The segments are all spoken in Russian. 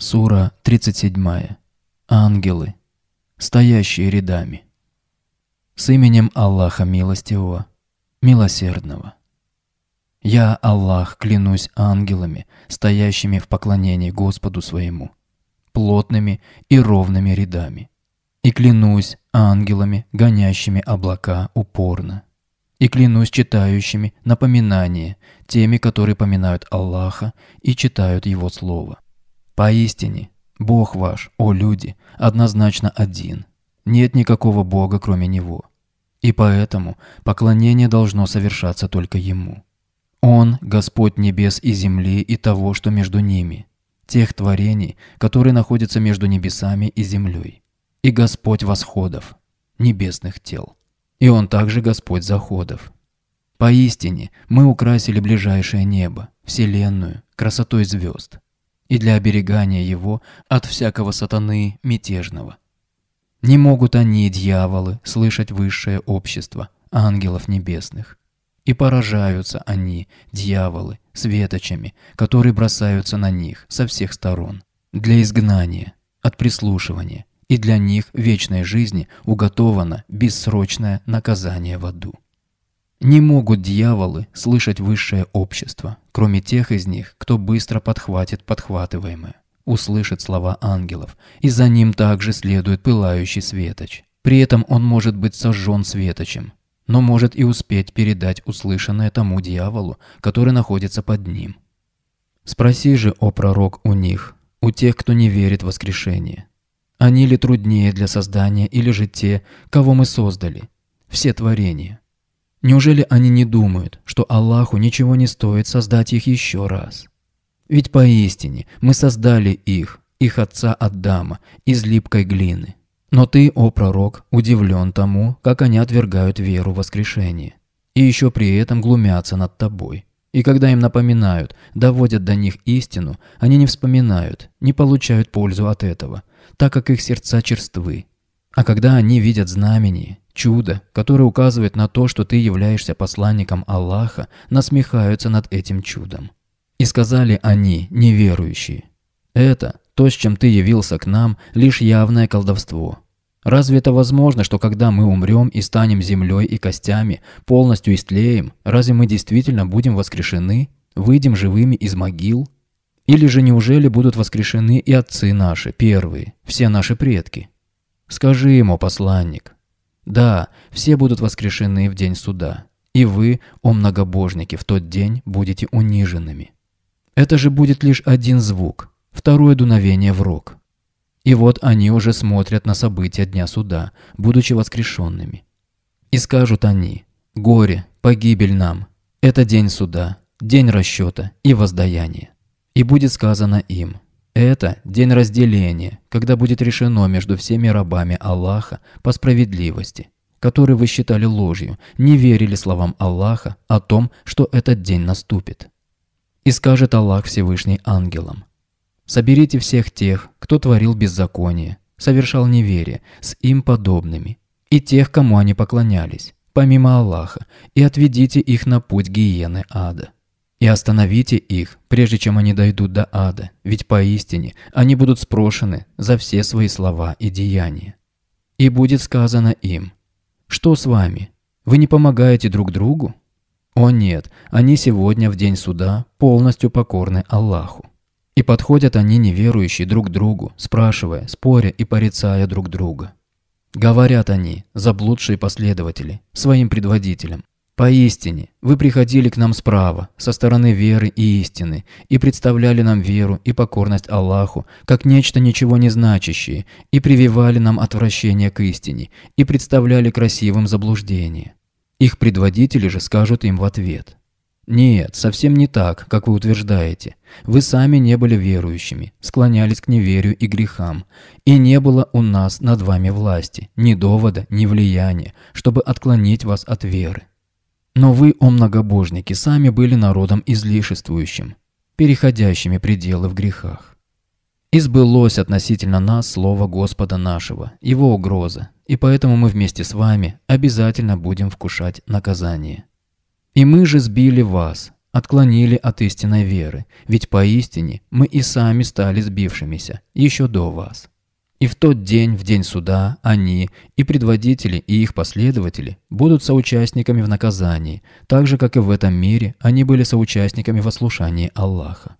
Сура 37. Ангелы, стоящие рядами. С именем Аллаха Милостивого, Милосердного. Я, Аллах, клянусь ангелами, стоящими в поклонении Господу своему, плотными и ровными рядами. И клянусь ангелами, гонящими облака упорно. И клянусь читающими напоминание, теми, которые поминают Аллаха и читают Его Слово. Поистине, Бог ваш, о люди, однозначно один. Нет никакого Бога, кроме Него. И поэтому поклонение должно совершаться только Ему. Он – Господь небес и земли и того, что между ними, тех творений, которые находятся между небесами и землей, и Господь восходов, небесных тел. И Он также Господь заходов. Поистине, мы украсили ближайшее небо, Вселенную, красотой звезд и для оберегания его от всякого сатаны мятежного. Не могут они, дьяволы, слышать высшее общество, ангелов небесных. И поражаются они, дьяволы, светочами, которые бросаются на них со всех сторон, для изгнания, от прислушивания, и для них вечной жизни уготовано бессрочное наказание в аду. Не могут дьяволы слышать высшее общество, кроме тех из них, кто быстро подхватит подхватываемое, услышит слова ангелов, и за ним также следует пылающий светоч. При этом он может быть сожжен светочем, но может и успеть передать услышанное тому дьяволу, который находится под ним. Спроси же, о пророк, у них, у тех, кто не верит в воскрешение. Они ли труднее для создания или же те, кого мы создали, все творения? Неужели они не думают, что Аллаху ничего не стоит создать их еще раз? Ведь поистине мы создали их, их отца Адама, из липкой глины. Но ты, о пророк, удивлен тому, как они отвергают веру в воскрешение. И еще при этом глумятся над тобой. И когда им напоминают, доводят до них истину, они не вспоминают, не получают пользу от этого, так как их сердца черствы. А когда они видят знамения, чудо, которое указывает на то, что ты являешься посланником Аллаха, насмехаются над этим чудом. И сказали они, неверующие, «Это, то, с чем ты явился к нам, лишь явное колдовство». Разве это возможно, что когда мы умрем и станем землей и костями, полностью истлеем, разве мы действительно будем воскрешены, выйдем живыми из могил? Или же неужели будут воскрешены и отцы наши, первые, все наши предки? Скажи ему, посланник, да, все будут воскрешены в день суда. И вы, о многобожники, в тот день будете униженными. Это же будет лишь один звук, второе дуновение в рог. И вот они уже смотрят на события Дня Суда, будучи воскрешенными. И скажут они, «Горе, погибель нам! Это день суда, день расчета и воздаяния». И будет сказано им, это день разделения, когда будет решено между всеми рабами Аллаха по справедливости, который вы считали ложью, не верили словам Аллаха о том, что этот день наступит. И скажет Аллах Всевышний ангелам, «Соберите всех тех, кто творил беззаконие, совершал неверие, с им подобными, и тех, кому они поклонялись, помимо Аллаха, и отведите их на путь гиены ада». И остановите их, прежде чем они дойдут до ада, ведь поистине они будут спрошены за все свои слова и деяния. И будет сказано им, «Что с вами? Вы не помогаете друг другу?» О нет, они сегодня в день суда полностью покорны Аллаху. И подходят они неверующие друг другу, спрашивая, споря и порицая друг друга. Говорят они, заблудшие последователи, своим предводителям, Поистине, вы приходили к нам справа, со стороны веры и истины, и представляли нам веру и покорность Аллаху, как нечто ничего не значащее, и прививали нам отвращение к истине, и представляли красивым заблуждение. Их предводители же скажут им в ответ. Нет, совсем не так, как вы утверждаете. Вы сами не были верующими, склонялись к неверию и грехам, и не было у нас над вами власти, ни довода, ни влияния, чтобы отклонить вас от веры. Но вы, о многобожники, сами были народом излишествующим, переходящими пределы в грехах. Избылось относительно нас слово Господа нашего, его угроза, и поэтому мы вместе с вами обязательно будем вкушать наказание. И мы же сбили вас, отклонили от истинной веры, ведь поистине мы и сами стали сбившимися еще до вас. И в тот день, в день суда, они, и предводители, и их последователи, будут соучастниками в наказании, так же, как и в этом мире они были соучастниками в ослушании Аллаха.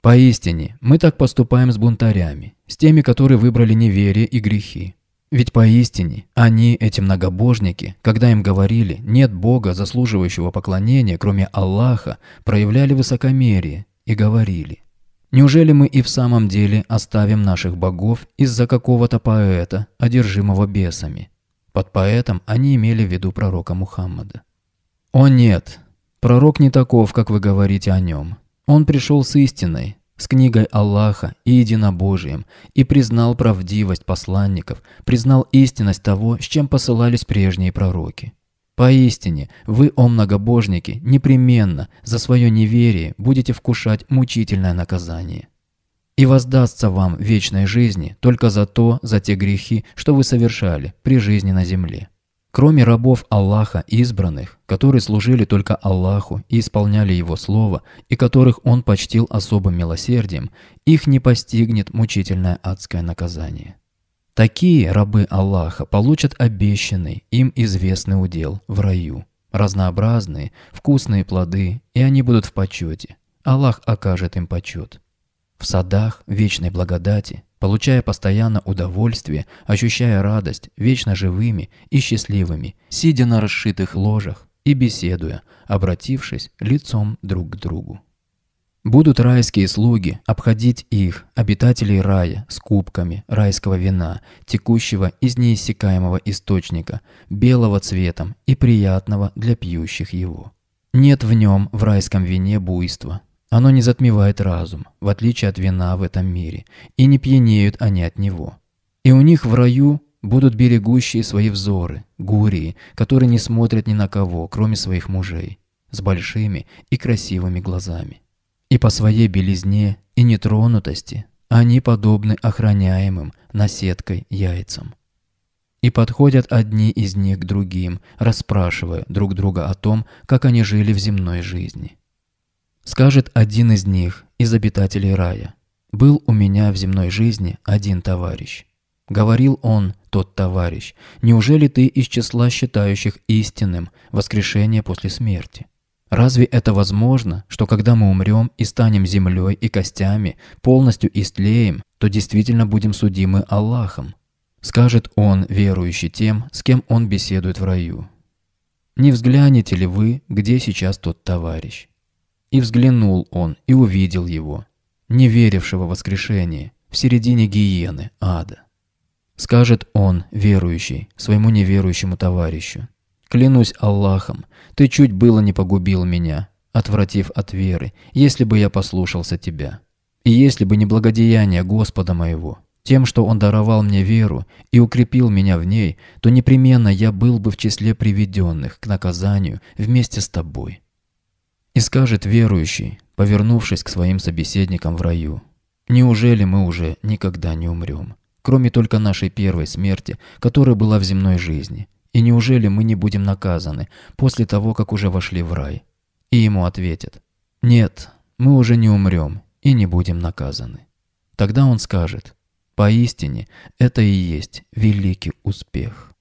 Поистине, мы так поступаем с бунтарями, с теми, которые выбрали неверие и грехи. Ведь поистине, они, эти многобожники, когда им говорили «нет Бога, заслуживающего поклонения, кроме Аллаха», проявляли высокомерие и говорили – Неужели мы и в самом деле оставим наших богов из-за какого-то поэта, одержимого бесами? Под поэтом они имели в виду пророка Мухаммада. «О нет! Пророк не таков, как вы говорите о нем. Он пришел с истиной, с книгой Аллаха и единобожием, и признал правдивость посланников, признал истинность того, с чем посылались прежние пророки. Поистине, вы, о многобожники, непременно за свое неверие будете вкушать мучительное наказание. И воздастся вам вечной жизни только за то, за те грехи, что вы совершали при жизни на земле. Кроме рабов Аллаха избранных, которые служили только Аллаху и исполняли Его Слово, и которых Он почтил особым милосердием, их не постигнет мучительное адское наказание. Такие рабы Аллаха получат обещанный им известный удел в раю. Разнообразные, вкусные плоды, и они будут в почете. Аллах окажет им почет. В садах вечной благодати, получая постоянно удовольствие, ощущая радость, вечно живыми и счастливыми, сидя на расшитых ложах и беседуя, обратившись лицом друг к другу. Будут райские слуги обходить их, обитателей рая, с кубками райского вина, текущего из неиссякаемого источника, белого цветом и приятного для пьющих его. Нет в нем, в райском вине, буйства. Оно не затмевает разум, в отличие от вина в этом мире, и не пьянеют они от него. И у них в раю будут берегущие свои взоры, гурии, которые не смотрят ни на кого, кроме своих мужей, с большими и красивыми глазами. И по своей белизне и нетронутости они подобны охраняемым наседкой яйцам. И подходят одни из них к другим, расспрашивая друг друга о том, как они жили в земной жизни. Скажет один из них, из обитателей рая, «Был у меня в земной жизни один товарищ». Говорил он, тот товарищ, «Неужели ты из числа считающих истинным воскрешение после смерти?» Разве это возможно, что когда мы умрем и станем землей и костями, полностью истлеем, то действительно будем судимы Аллахом? Скажет он, верующий тем, с кем он беседует в раю. Не взглянете ли вы, где сейчас тот товарищ? И взглянул он и увидел его, не верившего в воскрешение, в середине гиены, ада. Скажет он, верующий, своему неверующему товарищу, Клянусь Аллахом, ты чуть было не погубил меня, отвратив от веры, если бы я послушался тебя. И если бы не благодеяние Господа моего, тем, что Он даровал мне веру и укрепил меня в ней, то непременно я был бы в числе приведенных к наказанию вместе с тобой. И скажет верующий, повернувшись к своим собеседникам в раю, «Неужели мы уже никогда не умрем, кроме только нашей первой смерти, которая была в земной жизни?» И неужели мы не будем наказаны после того, как уже вошли в рай? И ему ответят, нет, мы уже не умрем и не будем наказаны. Тогда он скажет, поистине это и есть великий успех.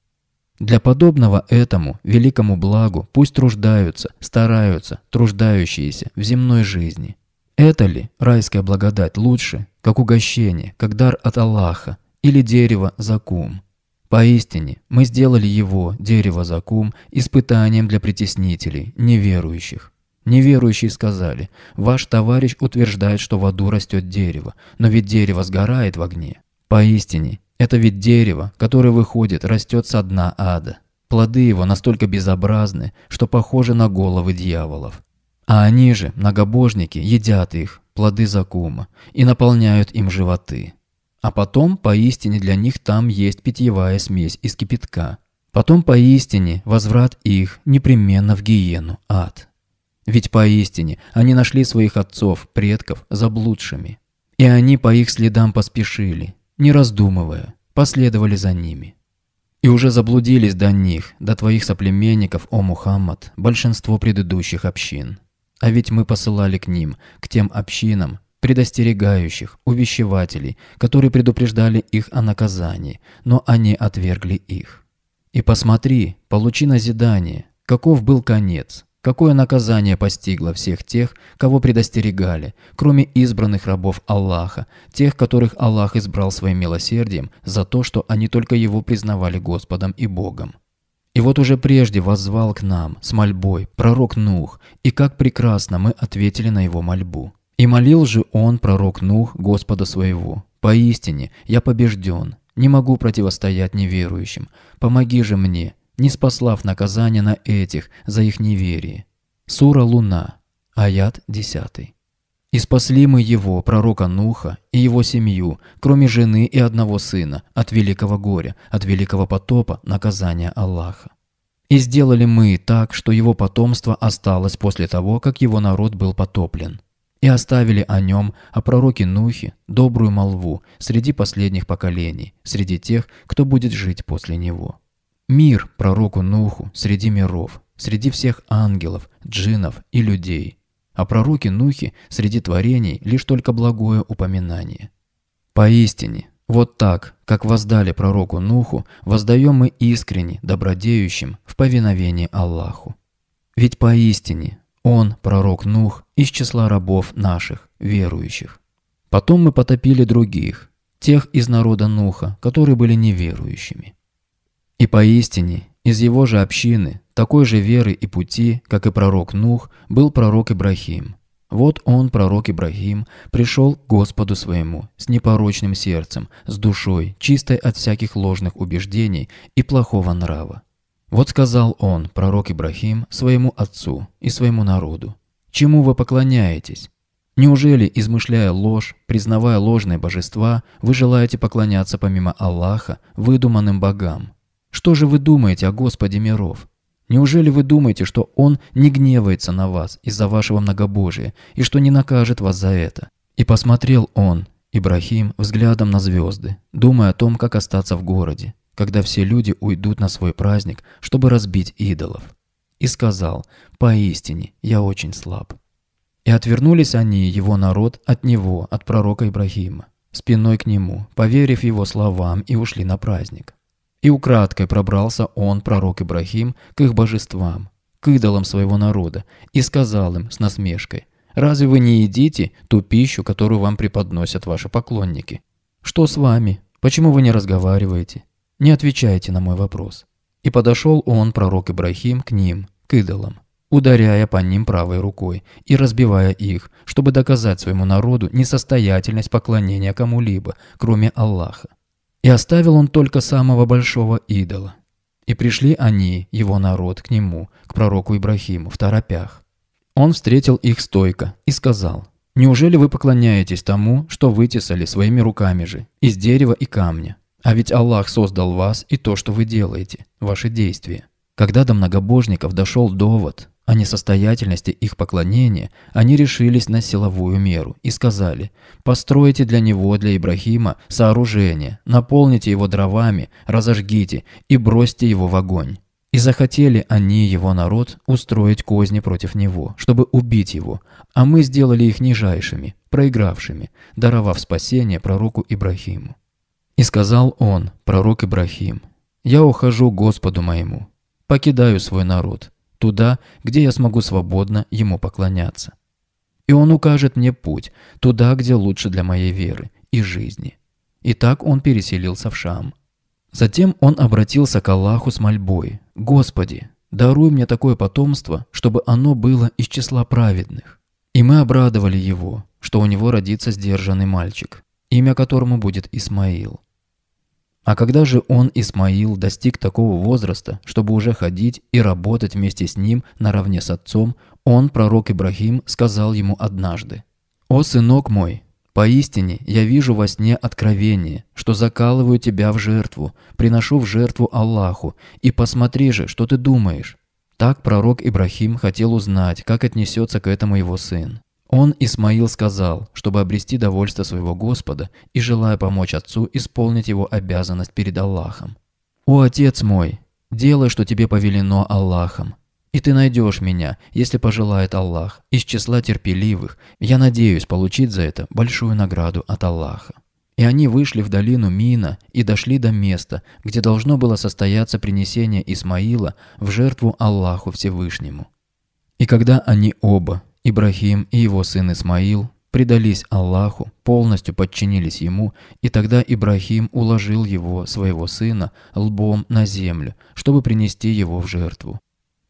Для подобного этому великому благу пусть труждаются, стараются, труждающиеся в земной жизни. Это ли райская благодать лучше, как угощение, как дар от Аллаха или дерево закум? Поистине, мы сделали его, дерево закум испытанием для притеснителей, неверующих. Неверующие сказали, ваш товарищ утверждает, что в аду растет дерево, но ведь дерево сгорает в огне. Поистине, это ведь дерево, которое выходит, растет со дна ада. Плоды его настолько безобразны, что похожи на головы дьяволов. А они же, многобожники, едят их, плоды закума, и наполняют им животы. А потом, поистине, для них там есть питьевая смесь из кипятка. Потом, поистине, возврат их непременно в гиену, ад. Ведь поистине они нашли своих отцов, предков, заблудшими. И они по их следам поспешили, не раздумывая, последовали за ними. И уже заблудились до них, до твоих соплеменников, о Мухаммад, большинство предыдущих общин. А ведь мы посылали к ним, к тем общинам, предостерегающих, увещевателей, которые предупреждали их о наказании, но они отвергли их. И посмотри, получи назидание, каков был конец, какое наказание постигло всех тех, кого предостерегали, кроме избранных рабов Аллаха, тех, которых Аллах избрал своим милосердием за то, что они только его признавали Господом и Богом. И вот уже прежде воззвал к нам с мольбой пророк Нух, и как прекрасно мы ответили на его мольбу. И молил же он, пророк Нух, Господа своего, «Поистине, я побежден, не могу противостоять неверующим, помоги же мне, не спаслав наказания на этих за их неверие». Сура Луна, аят 10. «И спасли мы его, пророка Нуха, и его семью, кроме жены и одного сына, от великого горя, от великого потопа, наказания Аллаха. И сделали мы так, что его потомство осталось после того, как его народ был потоплен» и оставили о нем, о пророке Нухе, добрую молву среди последних поколений, среди тех, кто будет жить после него. Мир пророку Нуху среди миров, среди всех ангелов, джинов и людей. О пророке Нухе среди творений лишь только благое упоминание. Поистине, вот так, как воздали пророку Нуху, воздаем мы искренне, добродеющим в повиновении Аллаху. Ведь поистине он, пророк Нух, из числа рабов наших, верующих. Потом мы потопили других, тех из народа Нуха, которые были неверующими. И поистине, из его же общины, такой же веры и пути, как и пророк Нух, был пророк Ибрахим. Вот он, пророк Ибрахим, пришел к Господу своему с непорочным сердцем, с душой, чистой от всяких ложных убеждений и плохого нрава. Вот сказал он, пророк Ибрахим, своему отцу и своему народу. «Чему вы поклоняетесь? Неужели, измышляя ложь, признавая ложные божества, вы желаете поклоняться помимо Аллаха выдуманным богам? Что же вы думаете о Господе миров? Неужели вы думаете, что Он не гневается на вас из-за вашего многобожия и что не накажет вас за это? И посмотрел он, Ибрахим, взглядом на звезды, думая о том, как остаться в городе когда все люди уйдут на свой праздник, чтобы разбить идолов. И сказал, «Поистине, я очень слаб». И отвернулись они, его народ, от него, от пророка Ибрахима, спиной к нему, поверив его словам, и ушли на праздник. И украдкой пробрался он, пророк Ибрахим, к их божествам, к идолам своего народа, и сказал им с насмешкой, «Разве вы не едите ту пищу, которую вам преподносят ваши поклонники? Что с вами? Почему вы не разговариваете? не отвечаете на мой вопрос». И подошел он, пророк Ибрахим, к ним, к идолам, ударяя по ним правой рукой и разбивая их, чтобы доказать своему народу несостоятельность поклонения кому-либо, кроме Аллаха. И оставил он только самого большого идола. И пришли они, его народ, к нему, к пророку Ибрахиму, в торопях. Он встретил их стойко и сказал, «Неужели вы поклоняетесь тому, что вытесали своими руками же, из дерева и камня? А ведь Аллах создал вас и то, что вы делаете, ваши действия. Когда до многобожников дошел довод о несостоятельности их поклонения, они решились на силовую меру и сказали «Постройте для него, для Ибрахима, сооружение, наполните его дровами, разожгите и бросьте его в огонь». И захотели они, его народ, устроить козни против него, чтобы убить его, а мы сделали их нижайшими, проигравшими, даровав спасение пророку Ибрахиму. И сказал он, пророк Ибрахим, «Я ухожу Господу моему, покидаю свой народ, туда, где я смогу свободно ему поклоняться. И он укажет мне путь, туда, где лучше для моей веры и жизни». И так он переселился в Шам. Затем он обратился к Аллаху с мольбой, «Господи, даруй мне такое потомство, чтобы оно было из числа праведных». И мы обрадовали его, что у него родится сдержанный мальчик, имя которому будет Исмаил. А когда же он, Исмаил, достиг такого возраста, чтобы уже ходить и работать вместе с ним наравне с отцом, он, пророк Ибрахим, сказал ему однажды, «О, сынок мой, поистине я вижу во сне откровение, что закалываю тебя в жертву, приношу в жертву Аллаху, и посмотри же, что ты думаешь». Так пророк Ибрахим хотел узнать, как отнесется к этому его сын. Он, Исмаил, сказал, чтобы обрести довольство своего Господа и желая помочь отцу исполнить его обязанность перед Аллахом. «О, отец мой, делай, что тебе повелено Аллахом, и ты найдешь меня, если пожелает Аллах, из числа терпеливых. Я надеюсь получить за это большую награду от Аллаха». И они вышли в долину Мина и дошли до места, где должно было состояться принесение Исмаила в жертву Аллаху Всевышнему. И когда они оба, Ибрахим и его сын Исмаил предались Аллаху, полностью подчинились ему, и тогда Ибрахим уложил его, своего сына, лбом на землю, чтобы принести его в жертву.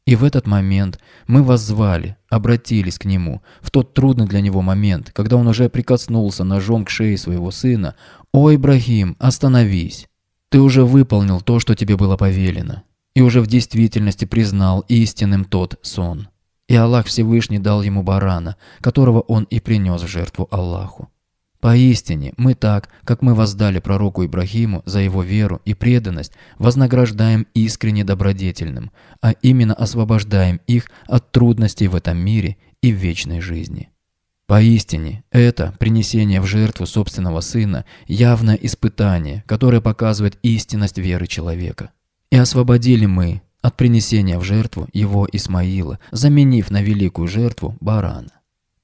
И в этот момент мы воззвали, обратились к нему, в тот трудный для него момент, когда он уже прикоснулся ножом к шее своего сына. «О, Ибрахим, остановись! Ты уже выполнил то, что тебе было повелено, и уже в действительности признал истинным тот сон». И Аллах Всевышний дал ему барана, которого он и принес в жертву Аллаху. Поистине, мы так, как мы воздали пророку Ибрахиму за его веру и преданность, вознаграждаем искренне добродетельным, а именно освобождаем их от трудностей в этом мире и в вечной жизни. Поистине, это принесение в жертву собственного сына явное испытание, которое показывает истинность веры человека. И освободили мы, от принесения в жертву его Исмаила, заменив на великую жертву барана.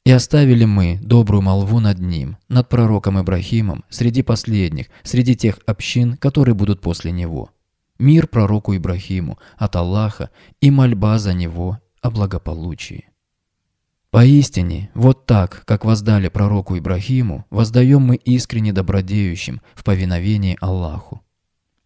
И оставили мы добрую молву над ним, над пророком Ибрахимом, среди последних, среди тех общин, которые будут после него. Мир пророку Ибрахиму от Аллаха и мольба за него о благополучии. Поистине, вот так, как воздали пророку Ибрахиму, воздаем мы искренне добродеющим в повиновении Аллаху.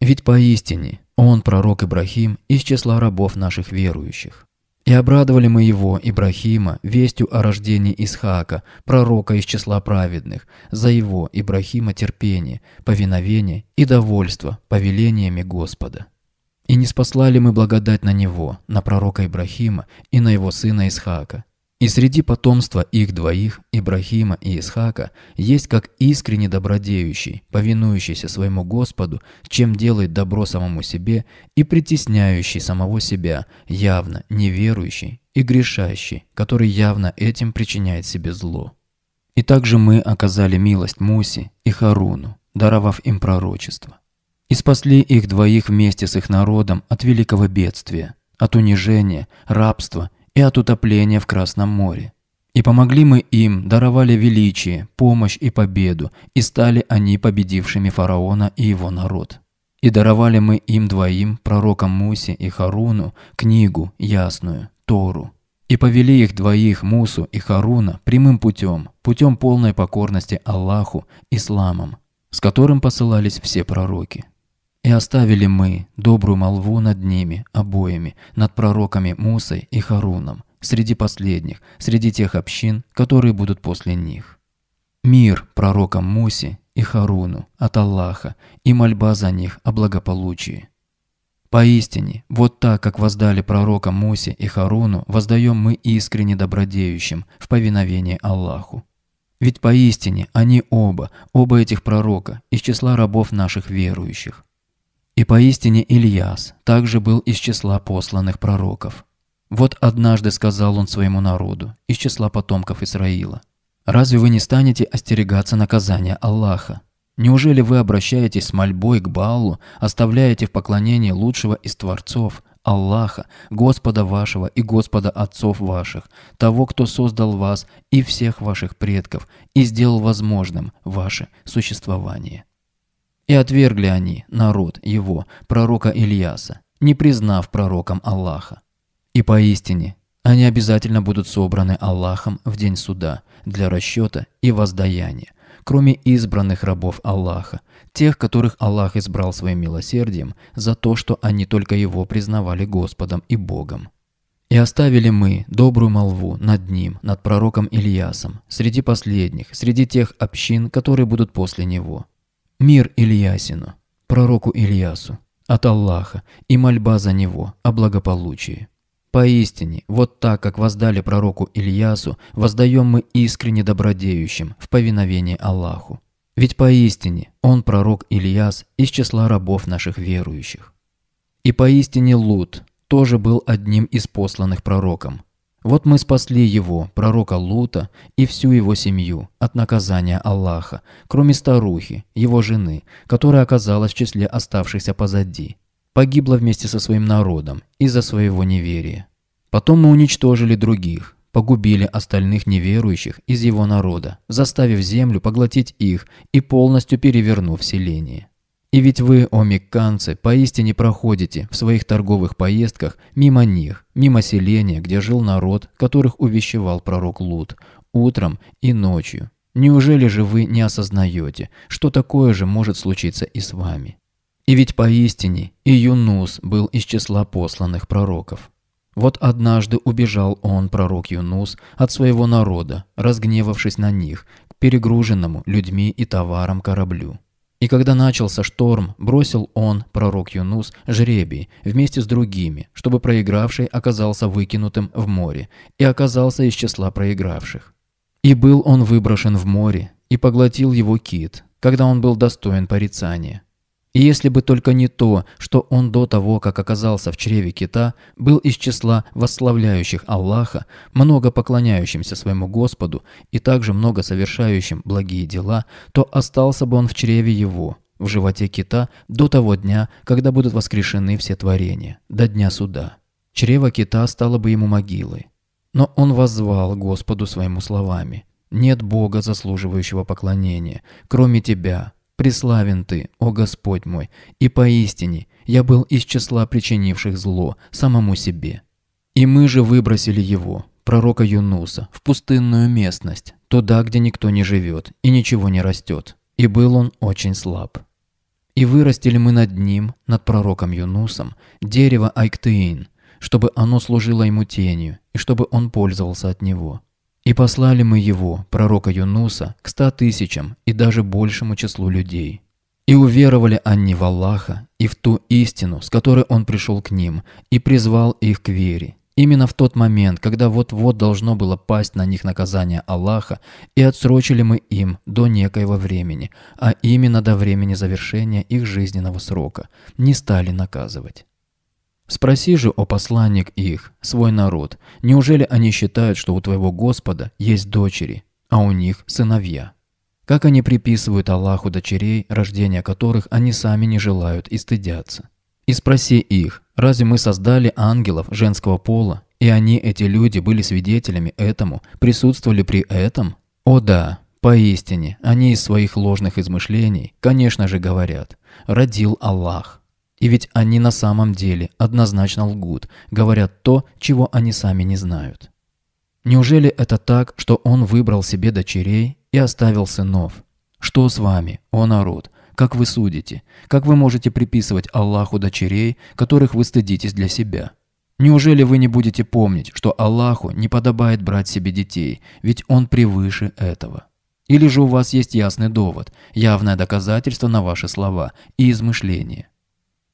Ведь поистине, он, пророк Ибрахим, из числа рабов наших верующих. И обрадовали мы его, Ибрахима, вестью о рождении Исхака, пророка из числа праведных, за его, Ибрахима, терпение, повиновение и довольство повелениями Господа. И не спаслали мы благодать на него, на пророка Ибрахима и на его сына Исхака. И среди потомства их двоих, Ибрахима и Исхака, есть как искренне добродеющий, повинующийся своему Господу, чем делает добро самому себе, и притесняющий самого себя, явно неверующий и грешащий, который явно этим причиняет себе зло. И также мы оказали милость Муси и Харуну, даровав им пророчество. И спасли их двоих вместе с их народом от великого бедствия, от унижения, рабства и от утопления в Красном море. И помогли мы им, даровали величие, помощь и победу, и стали они победившими фараона и его народ. И даровали мы им двоим, пророкам Мусе и Харуну, книгу ясную, Тору. И повели их двоих, Мусу и Харуна, прямым путем, путем полной покорности Аллаху, исламом, с которым посылались все пророки. И оставили мы добрую молву над ними обоими, над пророками Мусой и Харуном, среди последних, среди тех общин, которые будут после них. Мир пророкам Мусе и Харуну от Аллаха и мольба за них о благополучии. Поистине, вот так, как воздали пророкам Мусе и Харуну, воздаем мы искренне добродеющим в повиновении Аллаху. Ведь поистине они оба, оба этих пророка, из числа рабов наших верующих. И поистине Ильяс также был из числа посланных пророков. Вот однажды сказал он своему народу, из числа потомков Исраила, «Разве вы не станете остерегаться наказания Аллаха? Неужели вы обращаетесь с мольбой к Баалу, оставляете в поклонении лучшего из творцов, Аллаха, Господа вашего и Господа отцов ваших, того, кто создал вас и всех ваших предков и сделал возможным ваше существование?» И отвергли они, народ его, пророка Ильяса, не признав пророком Аллаха. И поистине, они обязательно будут собраны Аллахом в день суда для расчета и воздаяния, кроме избранных рабов Аллаха, тех, которых Аллах избрал своим милосердием за то, что они только его признавали Господом и Богом. И оставили мы добрую молву над ним, над пророком Ильясом, среди последних, среди тех общин, которые будут после него. Мир Ильясину, пророку Ильясу, от Аллаха и мольба за него о благополучии. Поистине, вот так, как воздали пророку Ильясу, воздаем мы искренне добродеющим в повиновении Аллаху. Ведь поистине он, пророк Ильяс, из числа рабов наших верующих. И поистине Лут тоже был одним из посланных пророком, вот мы спасли его, пророка Лута и всю его семью от наказания Аллаха, кроме старухи, его жены, которая оказалась в числе оставшихся позади. Погибла вместе со своим народом из-за своего неверия. Потом мы уничтожили других, погубили остальных неверующих из его народа, заставив землю поглотить их и полностью перевернув селение. И ведь вы, омикканцы, поистине проходите в своих торговых поездках мимо них, мимо селения, где жил народ, которых увещевал пророк Лут, утром и ночью. Неужели же вы не осознаете, что такое же может случиться и с вами? И ведь поистине и Юнус был из числа посланных пророков. Вот однажды убежал он, пророк Юнус, от своего народа, разгневавшись на них, к перегруженному людьми и товаром кораблю. И когда начался шторм, бросил он, пророк Юнус, жребий вместе с другими, чтобы проигравший оказался выкинутым в море и оказался из числа проигравших. И был он выброшен в море, и поглотил его кит, когда он был достоин порицания. И если бы только не то, что он до того, как оказался в чреве кита, был из числа восславляющих Аллаха, много поклоняющимся своему Господу и также много совершающим благие дела, то остался бы он в чреве его, в животе кита, до того дня, когда будут воскрешены все творения, до дня суда. Чрево кита стало бы ему могилой. Но он воззвал Господу своему словами. «Нет Бога, заслуживающего поклонения, кроме Тебя, Преславен Ты, о Господь мой, и поистине я был из числа причинивших зло самому себе. И мы же выбросили его, пророка Юнуса, в пустынную местность, туда, где никто не живет и ничего не растет, и был он очень слаб. И вырастили мы над ним, над пророком Юнусом, дерево Айктеин, чтобы оно служило ему тенью, и чтобы он пользовался от него. И послали мы его, пророка Юнуса, к ста тысячам и даже большему числу людей. И уверовали они в Аллаха и в ту истину, с которой он пришел к ним, и призвал их к вере. Именно в тот момент, когда вот-вот должно было пасть на них наказание Аллаха, и отсрочили мы им до некоего времени, а именно до времени завершения их жизненного срока, не стали наказывать. Спроси же, о посланник их, свой народ, неужели они считают, что у твоего Господа есть дочери, а у них сыновья? Как они приписывают Аллаху дочерей, рождения которых они сами не желают и стыдятся? И спроси их, разве мы создали ангелов женского пола, и они, эти люди, были свидетелями этому, присутствовали при этом? О да, поистине, они из своих ложных измышлений, конечно же, говорят «родил Аллах». И ведь они на самом деле однозначно лгут, говорят то, чего они сами не знают. Неужели это так, что он выбрал себе дочерей и оставил сынов? Что с вами, о народ? Как вы судите? Как вы можете приписывать Аллаху дочерей, которых вы стыдитесь для себя? Неужели вы не будете помнить, что Аллаху не подобает брать себе детей, ведь Он превыше этого? Или же у вас есть ясный довод, явное доказательство на ваши слова и измышления?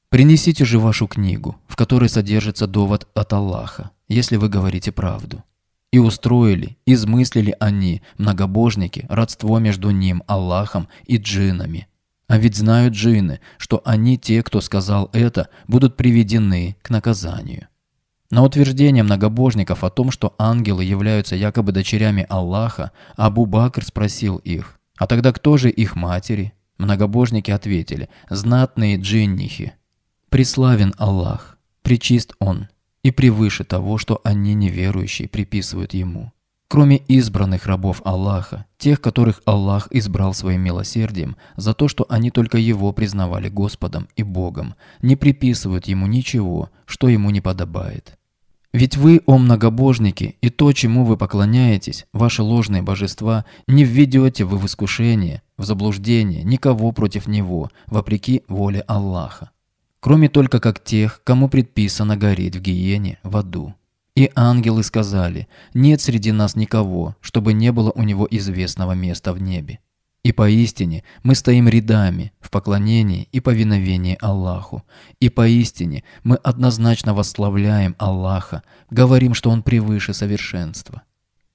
Принесите же вашу книгу, в которой содержится довод от Аллаха, если вы говорите правду. И устроили, измыслили они, многобожники, родство между ним, Аллахом и джинами. А ведь знают джинны, что они, те, кто сказал это, будут приведены к наказанию. На утверждение многобожников о том, что ангелы являются якобы дочерями Аллаха, Абу Бакр спросил их, а тогда кто же их матери? Многобожники ответили, знатные джиннихи, Преславен Аллах, причист Он и превыше того, что они, неверующие, приписывают Ему. Кроме избранных рабов Аллаха, тех, которых Аллах избрал своим милосердием, за то, что они только Его признавали Господом и Богом, не приписывают Ему ничего, что Ему не подобает. Ведь вы, о многобожники, и то, чему вы поклоняетесь, ваши ложные божества, не введете вы в искушение, в заблуждение никого против него, вопреки воле Аллаха кроме только как тех, кому предписано гореть в гиене в аду. И ангелы сказали, нет среди нас никого, чтобы не было у него известного места в небе. И поистине мы стоим рядами в поклонении и повиновении Аллаху. И поистине мы однозначно восславляем Аллаха, говорим, что Он превыше совершенства.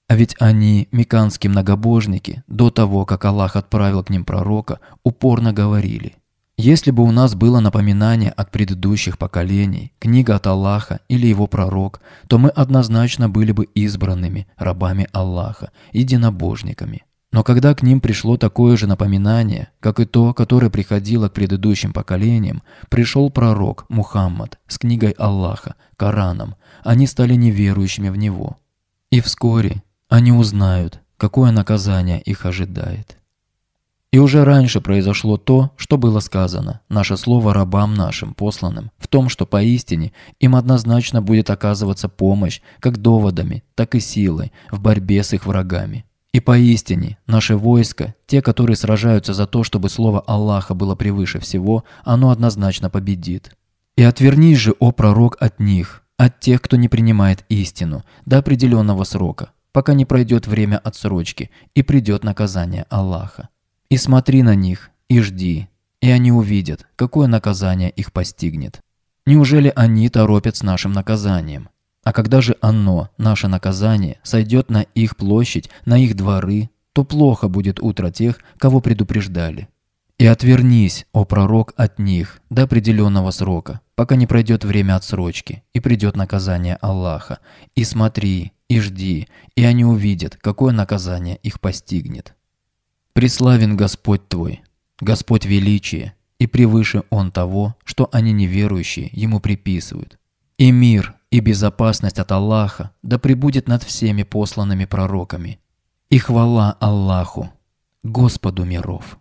А ведь они, меканские многобожники, до того, как Аллах отправил к ним пророка, упорно говорили – если бы у нас было напоминание от предыдущих поколений, книга от Аллаха или его пророк, то мы однозначно были бы избранными, рабами Аллаха, единобожниками. Но когда к ним пришло такое же напоминание, как и то, которое приходило к предыдущим поколениям, пришел пророк Мухаммад с книгой Аллаха, Кораном, они стали неверующими в него. И вскоре они узнают, какое наказание их ожидает. И уже раньше произошло то, что было сказано, наше слово рабам нашим, посланным, в том, что поистине им однозначно будет оказываться помощь как доводами, так и силой в борьбе с их врагами. И поистине, наше войско, те, которые сражаются за то, чтобы слово Аллаха было превыше всего, оно однозначно победит. И отвернись же, о пророк, от них, от тех, кто не принимает истину, до определенного срока, пока не пройдет время отсрочки и придет наказание Аллаха. И смотри на них, и жди, и они увидят, какое наказание их постигнет. Неужели они торопят с нашим наказанием? А когда же оно, наше наказание, сойдет на их площадь, на их дворы, то плохо будет утро тех, кого предупреждали. И отвернись, о пророк, от них до определенного срока, пока не пройдет время отсрочки и придет наказание Аллаха. И смотри, и жди, и они увидят, какое наказание их постигнет. Преславен Господь твой, Господь величие, и превыше Он того, что они неверующие Ему приписывают. И мир, и безопасность от Аллаха да пребудет над всеми посланными пророками. И хвала Аллаху, Господу миров.